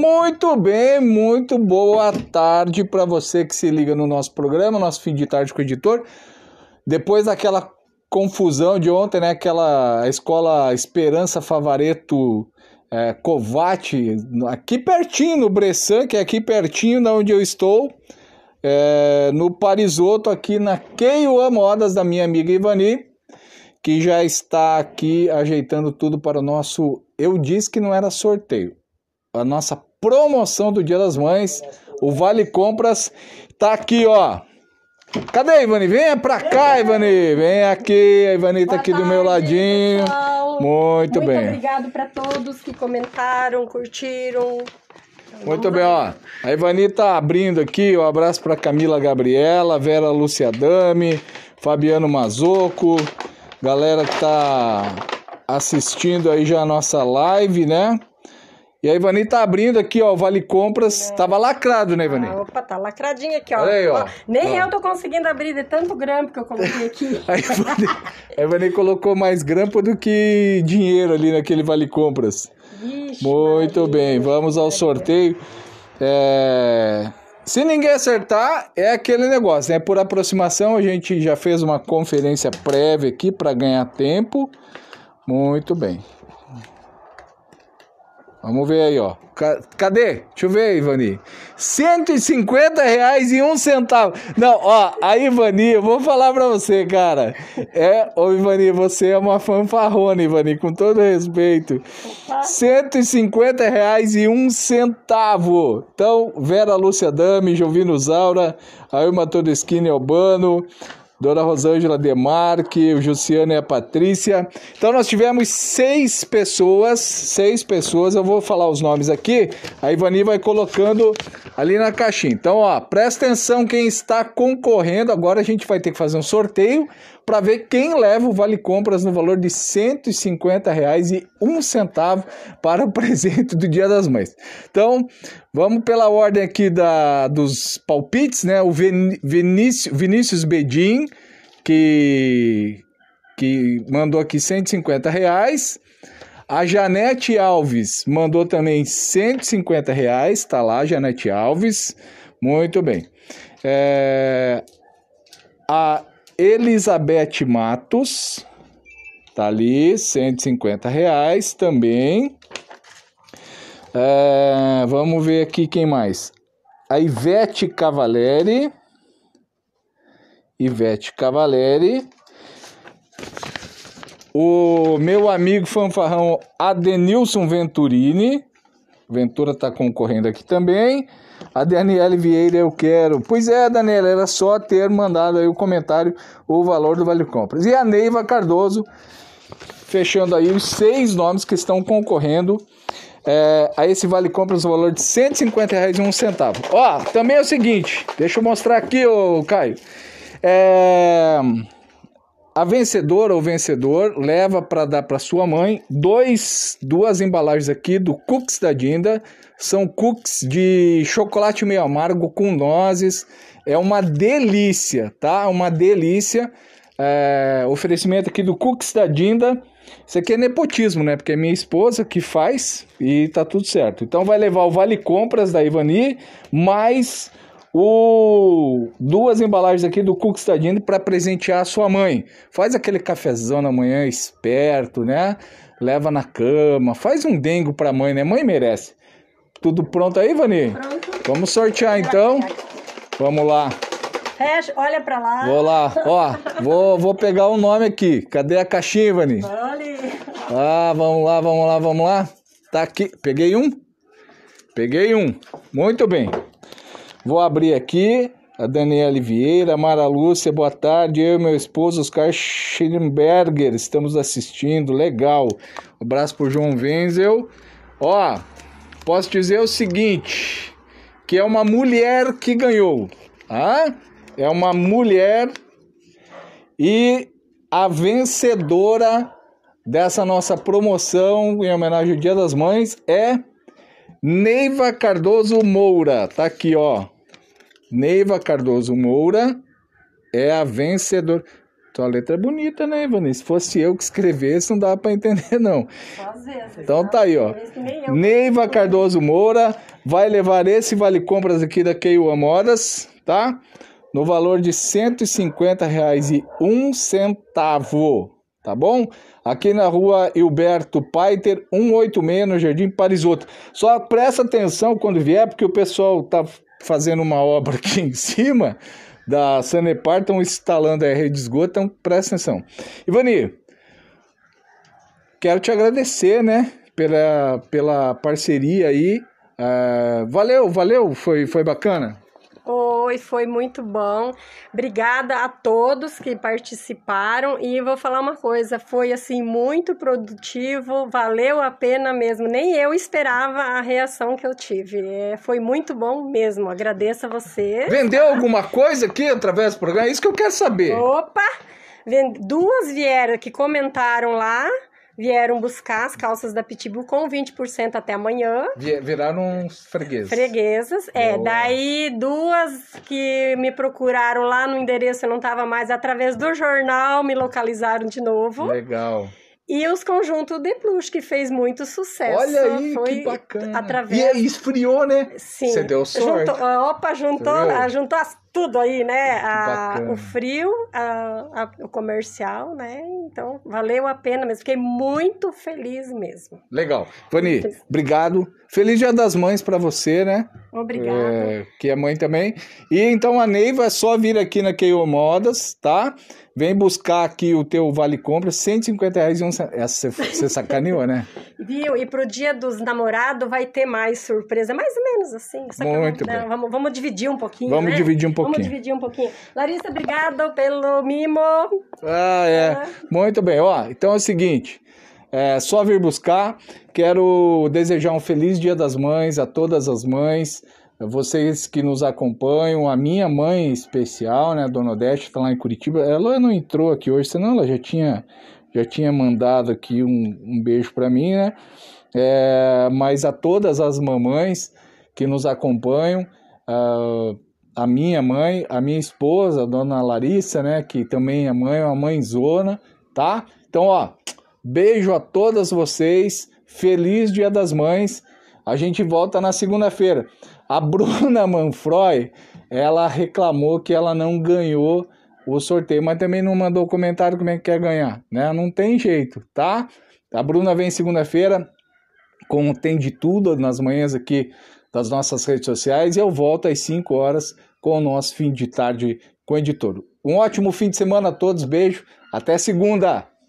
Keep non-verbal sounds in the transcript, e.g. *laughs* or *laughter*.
Muito bem, muito boa tarde para você que se liga no nosso programa, nosso fim de tarde com o editor. Depois daquela confusão de ontem, né? Aquela escola Esperança Favareto é, Covati, aqui pertinho no Bressan, que é aqui pertinho da onde eu estou, é, no Parisoto, aqui na Keiwa Modas da minha amiga Ivani, que já está aqui ajeitando tudo para o nosso. Eu disse que não era sorteio, a nossa promoção do Dia das Mães, o Vale Compras tá aqui, ó. Cadê, Ivani? Venha pra cá, Ivani. Vem aqui, a Ivani tá aqui do meu ladinho. Muito, Muito bem. Muito obrigado para todos que comentaram, curtiram. Muito bem, ó. A Ivani tá abrindo aqui, um abraço para Camila Gabriela, Vera Luciadame, Fabiano Mazoco, galera que tá assistindo aí já a nossa live, né? E a Ivani tá abrindo aqui, ó, Vale Compras. É. Tava lacrado, né, Ivani? Ah, opa, tá lacradinho aqui, ó. Olha aí, ó. Nem ó. eu tô conseguindo abrir de tanto grampo que eu coloquei aqui. a, *laughs* Ivani, a Ivani colocou mais grampo do que dinheiro ali naquele Vale Compras. Ixi, Muito Maria. bem, vamos ao sorteio. É... Se ninguém acertar, é aquele negócio, né? Por aproximação, a gente já fez uma conferência prévia aqui para ganhar tempo. Muito bem. Vamos ver aí, ó. Cadê? Deixa eu ver, Ivani. 150 reais e um centavo. Não, ó, a Ivani, eu vou falar pra você, cara. É, ô Ivani, você é uma fanfarrona, Ivani, com todo respeito. 150 reais e um centavo. Então, Vera Lúcia Dami, Jovino Zaura, Ailma Todeschini Albano, Dona Rosângela Demarque, o Juciano e a Patrícia. Então nós tivemos seis pessoas, seis pessoas, eu vou falar os nomes aqui, a Ivani vai colocando ali na caixinha. Então, ó, presta atenção quem está concorrendo, agora a gente vai ter que fazer um sorteio para ver quem leva o vale compras no valor de R$ 150,01 para o *laughs* presente do Dia das Mães. Então, vamos pela ordem aqui da, dos palpites, né? O Vinícius, Vinícius Bedin, que, que mandou aqui R$ reais. A Janete Alves mandou também 150 reais, tá lá, Janete Alves. Muito bem. É, a Elizabeth Matos, tá ali, 150 reais também. É, vamos ver aqui quem mais. A Ivete Cavalieri, Ivete Cavaleri. O meu amigo fanfarrão Adenilson Venturini. Ventura está concorrendo aqui também. A Daniele Vieira, eu quero. Pois é, Daniela, era só ter mandado aí o comentário o valor do Vale Compras. E a Neiva Cardoso, fechando aí os seis nomes que estão concorrendo é, a esse Vale Compras, o valor de 150 reais e um centavo. Ó, também é o seguinte, deixa eu mostrar aqui, ô Caio. É... A vencedora ou vencedor leva para dar para sua mãe dois, duas embalagens aqui do Cookies da Dinda. São cookies de chocolate meio amargo com nozes. É uma delícia, tá? É uma delícia. É, oferecimento aqui do Cookies da Dinda. Isso aqui é nepotismo, né? Porque é minha esposa que faz e tá tudo certo. Então vai levar o Vale Compras da Ivani, mais o duas embalagens aqui do Cook Stadini para presentear a sua mãe. Faz aquele cafezão na manhã esperto, né? Leva na cama, faz um dengo para a mãe, né? Mãe merece. Tudo pronto aí, Vani? Pronto. Vamos sortear então. Vamos lá. Hash, olha para lá. Vou lá, ó. vou, vou pegar o um nome aqui. Cadê a caixinha, Vani? Ah, vamos lá, vamos lá, vamos lá. Tá aqui. Peguei um? Peguei um. Muito bem. Vou abrir aqui. A Daniele Vieira, Mara Lúcia, boa tarde. Eu e meu esposo Oscar Schillenberger estamos assistindo. Legal. Um abraço pro João Wenzel. Ó, posso dizer o seguinte: que é uma mulher que ganhou. Ah? É uma mulher e a vencedora dessa nossa promoção em homenagem ao Dia das Mães é Neiva Cardoso Moura, tá aqui, ó. Neiva Cardoso Moura é a vencedora. Tua letra é bonita, né, Ivani? Se fosse eu que escrevesse, não dava para entender, não. então tá? tá aí, ó. Neiva Cardoso Moura vai levar esse vale compras aqui da Keio Amoras, tá? No valor de R$ 150,01 tá bom? Aqui na rua Hilberto Paiter, 186, no Jardim Parisoto. Só presta atenção quando vier, porque o pessoal tá fazendo uma obra aqui em cima da Sanepar, estão instalando a rede de esgoto, então presta atenção. Ivani, quero te agradecer, né, pela, pela parceria aí. Uh, valeu, valeu, foi, foi bacana. Foi, foi muito bom. Obrigada a todos que participaram e vou falar uma coisa, foi assim muito produtivo, valeu a pena mesmo. Nem eu esperava a reação que eu tive. É, foi muito bom mesmo. Agradeço a você. Vendeu alguma coisa aqui através do programa? É isso que eu quero saber. Opa! Duas vieram que comentaram lá vieram buscar as calças da Pitbull com 20% até amanhã. Viraram uns fregueses. Freguesas, é. Boa. Daí duas que me procuraram lá no endereço, eu não estava mais, através do jornal me localizaram de novo. Legal. E os conjuntos de plush, que fez muito sucesso. Olha aí, Foi que bacana. Através... E é, esfriou, né? Sim. Você deu sorte. Juntou, opa, juntou, juntou as tudo aí, né? A, o frio, a, a, o comercial, né? Então, valeu a pena mesmo. Fiquei muito feliz mesmo. Legal. Vani, obrigado. Feliz Dia das Mães para você, né? Obrigada. É, que é mãe também. E então a Neiva é só vir aqui na Keio Modas, tá? Vem buscar aqui o teu Vale Compra, 150 reais e um... Essa você sacaneou, né? *laughs* E E pro dia dos namorados vai ter mais surpresa, mais ou menos assim. Só Muito que vamos, vamos dividir um pouquinho. Vamos né? dividir um pouquinho. Vamos dividir um pouquinho. Larissa, obrigado pelo mimo. Ah, é. Ah. Muito bem. Ó, então é o seguinte. É só vir buscar. Quero desejar um feliz Dia das Mães a todas as mães, vocês que nos acompanham, a minha mãe especial, né, a Dona Odete, está lá em Curitiba. Ela não entrou aqui hoje, senão ela já tinha já tinha mandado aqui um, um beijo para mim, né? É, mas a todas as mamães que nos acompanham, a, a minha mãe, a minha esposa, a dona Larissa, né? Que também é mãe, é uma mãezona, tá? Então, ó, beijo a todas vocês, feliz Dia das Mães. A gente volta na segunda-feira. A Bruna *laughs* Manfroy, ela reclamou que ela não ganhou o sorteio, mas também não mandou comentário como é que quer ganhar, né? Não tem jeito, tá? A Bruna vem segunda-feira, como tem de tudo nas manhãs aqui das nossas redes sociais, e eu volto às 5 horas com o nosso fim de tarde com o editor. Um ótimo fim de semana a todos, beijo, até segunda!